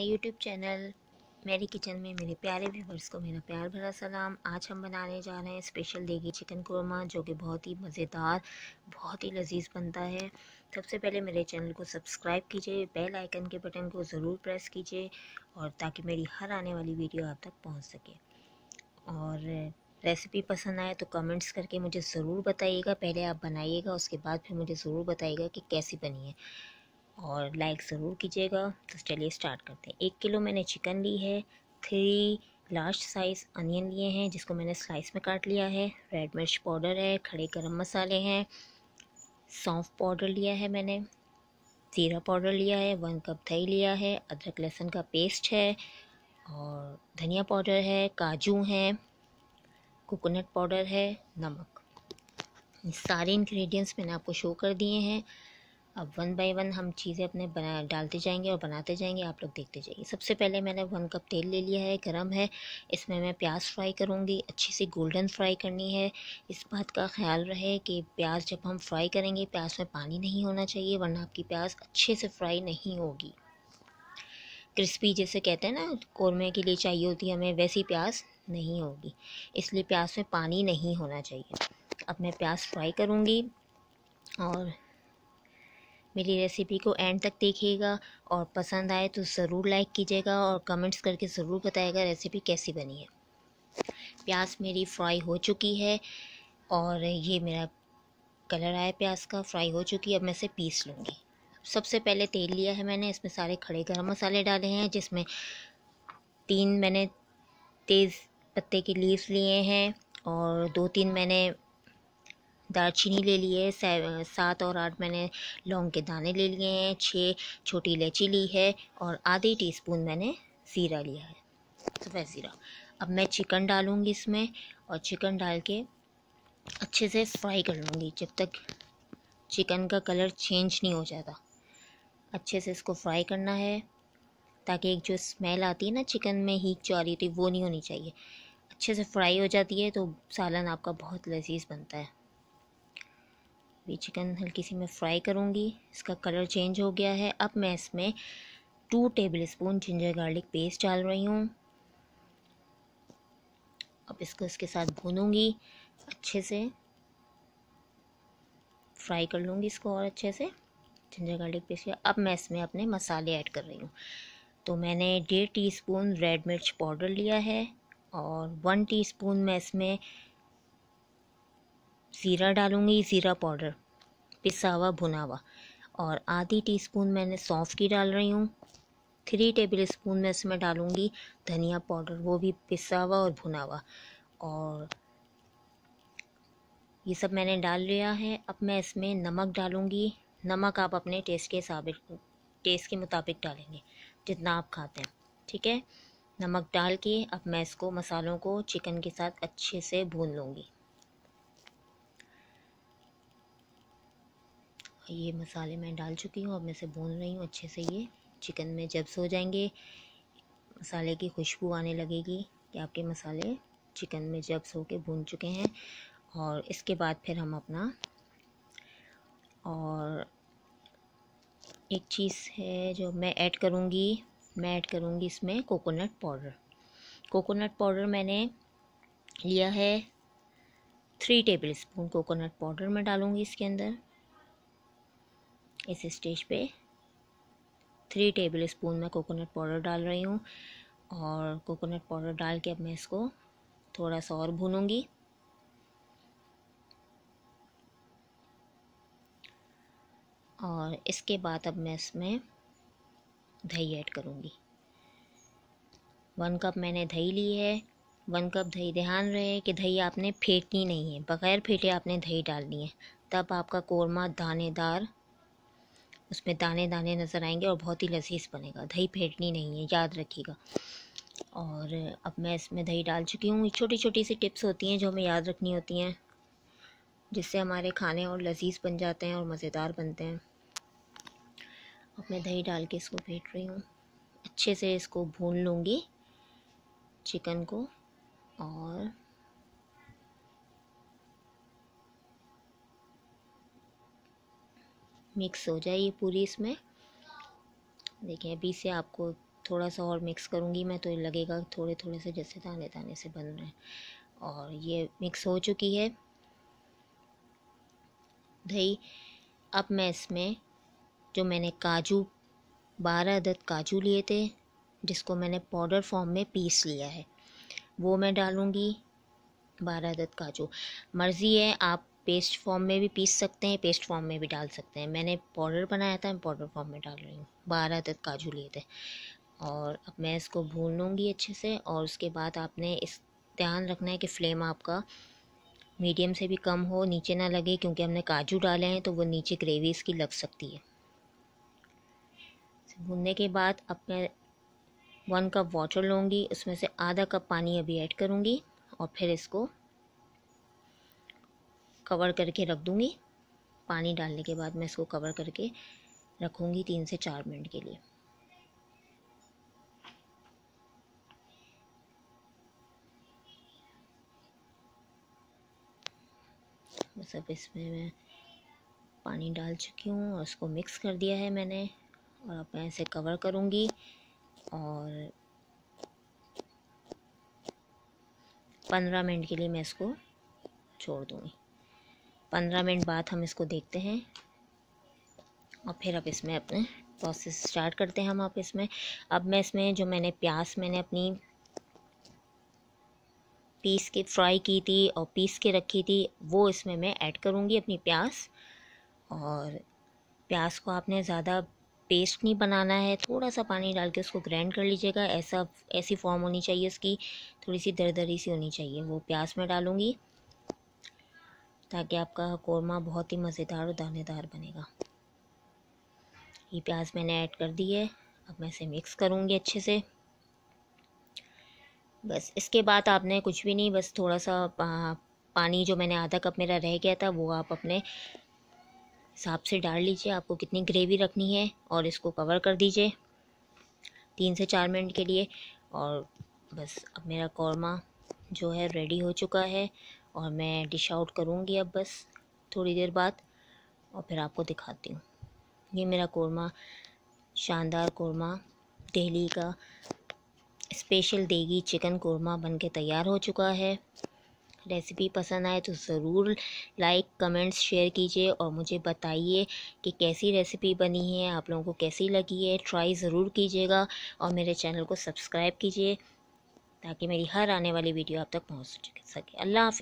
YouTube channel मेरी kitchen में मेरे प्यारे व्यूवर्स को मेरा प्यार भरा सलाम आज हम बनाने जा रहे हैं स्पेशल देगी चिकन कोरमा जो कि बहुत ही मज़ेदार बहुत ही लजीज बनता है सबसे पहले मेरे चैनल को सब्सक्राइब कीजिए बेल आइकन के बटन को ज़रूर प्रेस कीजिए और ताकि मेरी हर आने वाली वीडियो आप तक पहुँच सके और रेसिपी पसंद आए तो कमेंट्स करके मुझे ज़रूर बताइएगा पहले आप बनाइएगा उसके बाद फिर मुझे ज़रूर बताइएगा कि कैसी बनी है और लाइक ज़रूर कीजिएगा तो चलिए स्टार्ट करते हैं एक किलो मैंने चिकन ली है थ्री लार्ज साइज़ अनियन लिए हैं जिसको मैंने स्लाइस में काट लिया है रेड मिर्च पाउडर है खड़े गर्म मसाले हैं सौंफ पाउडर लिया है मैंने ज़ीरा पाउडर लिया है वन कप दही लिया है अदरक लहसुन का पेस्ट है और धनिया पाउडर है काजू हैं कोकोनट पाउडर है नमक सारे इंग्रेडिएंट्स मैंने आपको शो कर दिए हैं अब वन बाय वन हम चीज़ें अपने बना डालते जाएंगे और बनाते जाएंगे आप लोग देखते जाइए सबसे पहले मैंने वन कप तेल ले लिया है गरम है इसमें मैं प्याज फ्राई करूँगी अच्छी सी गोल्डन फ्राई करनी है इस बात का ख्याल रहे कि प्याज जब हम फ्राई करेंगे प्याज में पानी नहीं होना चाहिए वरना आपकी प्याज अच्छे से फ्राई नहीं होगी क्रिस्पी जैसे कहते हैं ना कौरमे के लिए चाहिए होती है हमें वैसी प्याज नहीं होगी इसलिए प्याज में पानी नहीं होना चाहिए अब मैं प्याज फ्राई करूँगी और मेरी रेसिपी को एंड तक देखिएगा और पसंद आए तो ज़रूर लाइक कीजिएगा और कमेंट्स करके ज़रूर बताएगा रेसिपी कैसी बनी है प्याज मेरी फ्राई हो चुकी है और ये मेरा कलर आया प्याज का फ्राई हो चुकी है अब मैं इसे पीस लूँगी सबसे पहले तेल लिया है मैंने इसमें सारे खड़े गर्म मसाले डाले हैं जिसमें तीन मैंने तेज़ पत्ते की लीव्स लिए हैं और दो तीन मैंने दालचीनी ले ली है सात और आठ मैंने लौंग के दाने ले लिए हैं छः छोटी इलायची ली है और टी टीस्पून मैंने ज़ीरा लिया है तो सफ़ेद ज़ीरा अब मैं चिकन डालूँगी इसमें और चिकन डाल के अच्छे से फ्राई कर लूँगी जब तक चिकन का कलर चेंज नहीं हो जाता अच्छे से इसको फ्राई करना है ताकि एक जो स्मेल आती है ना चिकन में हीट जो आ रही होती वो नहीं होनी चाहिए अच्छे से फ्राई हो जाती है तो सालन आपका बहुत लजीज बनता है ये चिकन हल्की सी मैं फ्राई करूँगी इसका कलर चेंज हो गया है अब मैं इसमें two tablespoon ginger garlic paste डाल रही हूँ अब इसको इसके साथ भूनूंगी अच्छे से फ्राई कर लूँगी इसको और अच्छे से जिंजर गार्लिक पेस्ट अब मैं इसमें अपने मसाले ऐड कर रही हूँ तो मैंने डेढ़ स्पून रेड मिर्च पाउडर लिया है और वन स्पून मैं इसमें ज़ीरा डालूँगी ज़ीरा पाउडर पिसा हुआ भुना हुआ और आधी टीस्पून मैंने सौंफ की डाल रही हूँ थ्री टेबल स्पून मैं इसमें डालूँगी धनिया पाउडर वो भी पिसा हुआ और भुना हुआ और ये सब मैंने डाल लिया है अब मैं इसमें नमक डालूँगी नमक आप अपने टेस्ट के हिसाब टेस्ट के मुताबिक डालेंगे जितना आप खाते हैं ठीक है नमक डाल के अब मैं इसको मसालों को चिकन के साथ अच्छे से भून लूँगी ये मसाले मैं डाल चुकी हूँ अब मैं इसे भून रही हूँ अच्छे से ये चिकन में जब सो जाएंगे मसाले की खुशबू आने लगेगी कि आपके मसाले चिकन में जब सो के भून चुके हैं और इसके बाद फिर हम अपना और एक चीज़ है जो मैं ऐड करूँगी मैं ऐड करूँगी इसमें कोकोनट पाउडर कोकोनट पाउडर मैंने लिया है three tablespoon coconut powder मैं डालूँगी इसके अंदर इस स्टेज पे थ्री टेबल स्पून मैं कोकोनट पाउडर डाल रही हूँ और कोकोनट पाउडर डाल के अब मैं इसको थोड़ा सा और भूनूंगी और इसके बाद अब मैं इसमें दही ऐड करूँगी वन कप मैंने दही ली है वन कप दही ध्यान रहे कि दही आपने फेंटनी नहीं है बग़ैर फेंटे आपने दही डालनी है तब आपका कोरमा दानेदार उसमें दाने दाने नज़र आएंगे और बहुत ही लजीज बनेगा दही फेंटनी नहीं है याद रखिएगा और अब मैं इसमें दही डाल चुकी हूँ छोटी छोटी सी टिप्स होती हैं जो हमें याद रखनी होती हैं जिससे हमारे खाने और लजीज बन जाते हैं और मज़ेदार बनते हैं अब मैं दही डाल के इसको फेंट रही हूँ अच्छे से इसको भून लूँगी चिकन को और मिक्स हो जाए ये पूरी इसमें देखिए अभी से आपको थोड़ा सा और मिक्स करूँगी मैं तो लगेगा थोड़े थोड़े से जैसे दाने दाने से बन रहे हैं और ये मिक्स हो चुकी है दही अब मैं इसमें जो मैंने काजू बारह अदद काजू लिए थे जिसको मैंने पाउडर फॉर्म में पीस लिया है वो मैं डालूँगी बारह अदद काजू मर्ज़ी है आप पेस्ट फॉर्म में भी पीस सकते हैं पेस्ट फॉर्म में भी डाल सकते हैं मैंने पाउडर बनाया था मैं पाउडर फॉर्म में डाल रही हूँ बारह तक काजू लिए थे और अब मैं इसको भून लूँगी अच्छे से और उसके बाद आपने इस ध्यान रखना है कि फ्लेम आपका मीडियम से भी कम हो नीचे ना लगे क्योंकि हमने काजू डाले हैं तो वो नीचे ग्रेवी इसकी लग सकती है भूनने के बाद अब मैं वन कप वाटर लूँगी उसमें से आधा कप पानी अभी ऐड करूँगी और फिर इसको कवर करके रख दूँगी पानी डालने के बाद मैं इसको कवर करके रखूँगी तीन से चार मिनट के लिए सब इसमें मैं पानी डाल चुकी हूँ और उसको मिक्स कर दिया है मैंने और अब मैं इसे कवर करूँगी और पंद्रह मिनट के लिए मैं इसको छोड़ दूँगी पंद्रह मिनट बाद हम इसको देखते हैं और फिर अब इसमें अपने प्रोसेस स्टार्ट करते हैं हम आप इसमें अब मैं इसमें जो मैंने प्याज मैंने अपनी पीस के फ्राई की थी और पीस के रखी थी वो इसमें मैं ऐड करूँगी अपनी प्याज और प्याज को आपने ज़्यादा पेस्ट नहीं बनाना है थोड़ा सा पानी डाल के उसको ग्राइंड कर लीजिएगा ऐसा ऐसी फॉर्म होनी चाहिए उसकी थोड़ी सी दरी सी होनी चाहिए वो प्याज में डालूँगी ताकि आपका कौरमा बहुत ही मज़ेदार और दानेदार बनेगा ये प्याज मैंने ऐड कर दी है अब मैं इसे मिक्स करूँगी अच्छे से बस इसके बाद आपने कुछ भी नहीं बस थोड़ा सा पानी जो मैंने आधा कप मेरा रह गया था वो आप अपने हिसाब से डाल लीजिए आपको कितनी ग्रेवी रखनी है और इसको कवर कर दीजिए तीन से चार मिनट के लिए और बस अब मेरा कौरमा जो है रेडी हो चुका है और मैं डिश आउट करूँगी अब बस थोड़ी देर बाद और फिर आपको दिखाती हूँ ये मेरा कौरमा शानदार कौरमा दिल्ली का स्पेशल देगी चिकन कौरमा बन के तैयार हो चुका है रेसिपी पसंद आए तो ज़रूर लाइक कमेंट्स शेयर कीजिए और मुझे बताइए कि कैसी रेसिपी बनी है आप लोगों को कैसी लगी है ट्राई ज़रूर कीजिएगा और मेरे चैनल को सब्सक्राइब कीजिए ताकि मेरी हर आने वाली वीडियो आप तक पहुँच सके अल्लाह हाफि